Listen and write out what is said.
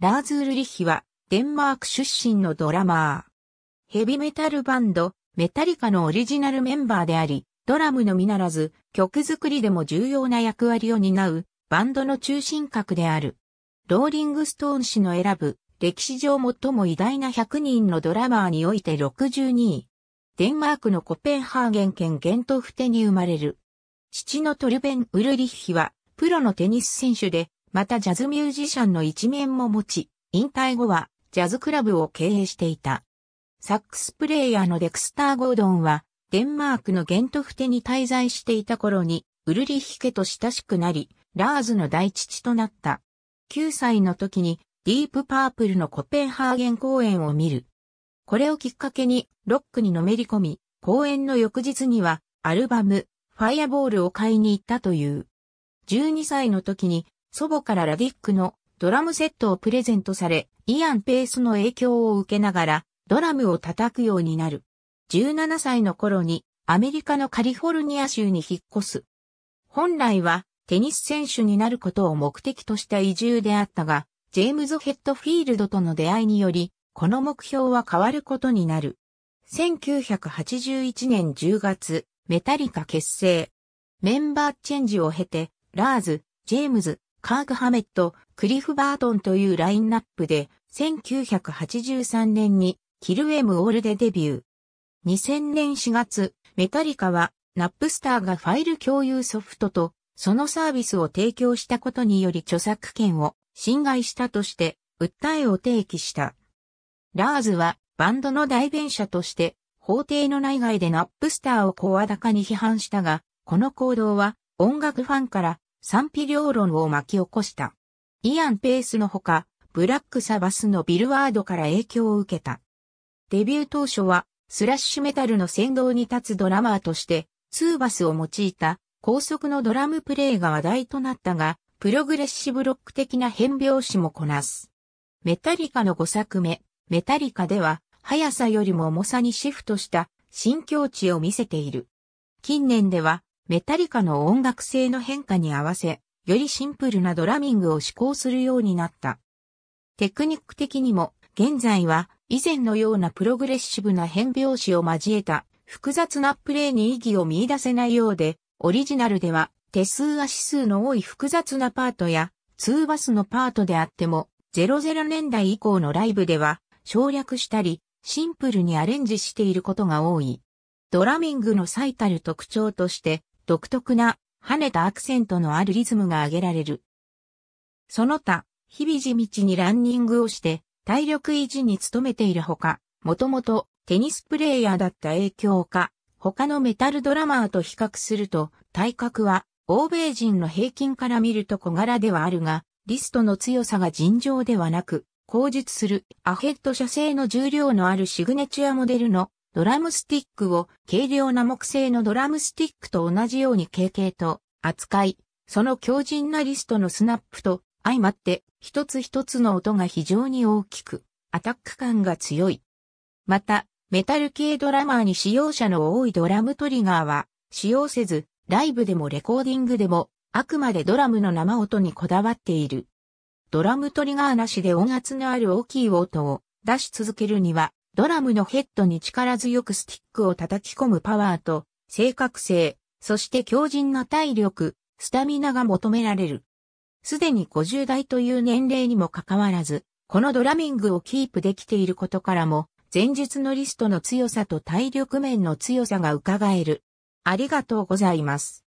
ラーズ・ウルリッヒは、デンマーク出身のドラマー。ヘビメタルバンド、メタリカのオリジナルメンバーであり、ドラムのみならず、曲作りでも重要な役割を担う、バンドの中心格である。ローリングストーン氏の選ぶ、歴史上最も偉大な100人のドラマーにおいて62位。デンマークのコペンハーゲン県ゲントフテに生まれる。父のトルベン・ウルリッヒは、プロのテニス選手で、またジャズミュージシャンの一面も持ち、引退後はジャズクラブを経営していた。サックスプレイヤーのデクスター・ゴードンは、デンマークのゲントフテに滞在していた頃に、ウルリヒケと親しくなり、ラーズの大父となった。9歳の時に、ディープパープルのコペンハーゲン公演を見る。これをきっかけに、ロックにのめり込み、公演の翌日には、アルバム、ファイアボールを買いに行ったという。12歳の時に、祖母からラディックのドラムセットをプレゼントされ、イアン・ペースの影響を受けながらドラムを叩くようになる。17歳の頃にアメリカのカリフォルニア州に引っ越す。本来はテニス選手になることを目的とした移住であったが、ジェームズ・ヘッドフィールドとの出会いにより、この目標は変わることになる。1981年10月、メタリカ結成。メンバーチェンジを経て、ラーズ、ジェームズ、カーク・ハメット、クリフ・バートンというラインナップで、1983年にキル・エム・オールでデビュー。2000年4月、メタリカは、ナップスターがファイル共有ソフトと、そのサービスを提供したことにより著作権を侵害したとして、訴えを提起した。ラーズは、バンドの代弁者として、法廷の内外でナップスターを声高に批判したが、この行動は音楽ファンから賛否両論を巻き起こした。イアン・ペースのほか、ブラック・サバスのビルワードから影響を受けた。デビュー当初は、スラッシュメタルの先導に立つドラマーとして、ツーバスを用いた高速のドラムプレイが話題となったが、プログレッシブロック的な変拍子もこなす。メタリカの5作目、メタリカでは、速さよりも重さにシフトした新境地を見せている。近年では、メタリカの音楽性の変化に合わせ、よりシンプルなドラミングを試行するようになった。テクニック的にも、現在は以前のようなプログレッシブな変拍子を交えた複雑なプレイに意義を見出せないようで、オリジナルでは手数足指数の多い複雑なパートや、ツーバスのパートであっても、00年代以降のライブでは省略したり、シンプルにアレンジしていることが多い。ドラミングの最たる特徴として、独特な跳ねたアクセントのあるリズムが挙げられる。その他、日々地道にランニングをして体力維持に努めているほか、もともとテニスプレイヤーだった影響か、他のメタルドラマーと比較すると体格は欧米人の平均から見ると小柄ではあるが、リストの強さが尋常ではなく、口述するアヘッド社製の重量のあるシグネチュアモデルのドラムスティックを軽量な木製のドラムスティックと同じように軽々と扱い、その強靭なリストのスナップと相まって一つ一つの音が非常に大きく、アタック感が強い。また、メタル系ドラマーに使用者の多いドラムトリガーは使用せず、ライブでもレコーディングでも、あくまでドラムの生音にこだわっている。ドラムトリガーなしで音圧のある大きい音を出し続けるには、ドラムのヘッドに力強くスティックを叩き込むパワーと、正確性、そして強靭な体力、スタミナが求められる。すでに50代という年齢にもかかわらず、このドラミングをキープできていることからも、前述のリストの強さと体力面の強さが伺える。ありがとうございます。